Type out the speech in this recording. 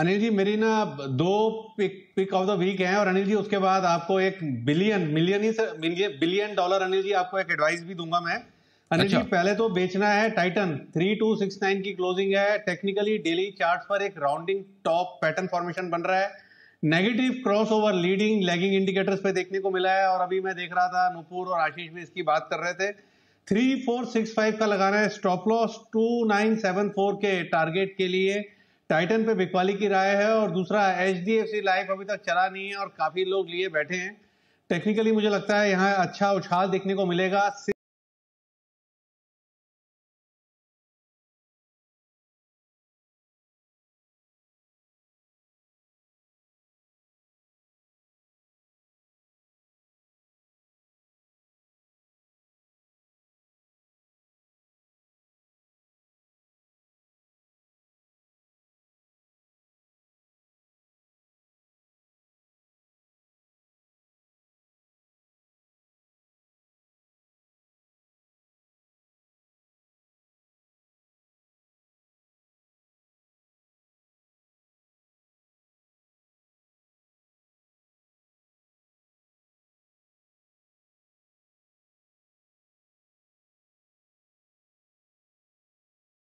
अनिल जी मेरी ना दो pick pick of the week हैं और अनिल जी उसके बाद आपको एक बिलियन मिलियन ही million billion dollar Anil ji आपको एक एडवाइस भी दूंगा मैं अनिल अच्छा। जी पहले तो बेचना है Titan three two six nine की क्लोजिंग है टेक्निकली डेली चार्ट पर एक राउंडिंग टॉप पैटर्न फॉर्मेशन बन रहा है negative crossover leading lagging indicators पे देखने को मिला है और अभी मैं देख रहा था नुपुर और आशीष भी इसकी बात कर रहे थे थ्री फोर सिक्स फाइव का लगाना है stop loss two nine seven four के टारगेट के लिए टाइटन पे बिकवाली की राय है और दूसरा एच लाइफ अभी तक चला नहीं है और काफ़ी लोग लिए बैठे हैं टेक्निकली मुझे लगता है यहाँ अच्छा उछाल देखने को मिलेगा